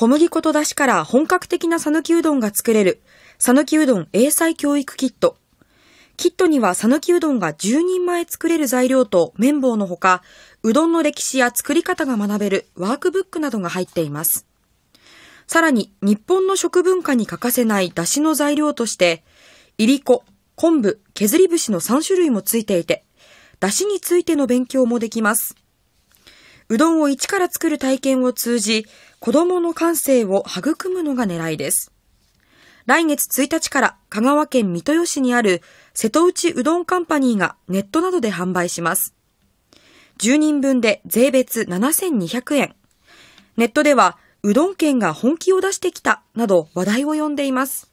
小麦粉と出汁から本格的な讃岐うどんが作れる、讃岐うどん英才教育キット。キットには讃岐うどんが10人前作れる材料と綿棒のほか、うどんの歴史や作り方が学べるワークブックなどが入っています。さらに、日本の食文化に欠かせない出汁の材料として、いりこ、昆布、削り節の3種類もついていて、出汁についての勉強もできます。うどんを一から作る体験を通じ、子供の感性を育むのが狙いです。来月1日から香川県三豊市にある瀬戸内うどんカンパニーがネットなどで販売します。10人分で税別7200円。ネットでは、うどん県が本気を出してきたなど話題を呼んでいます。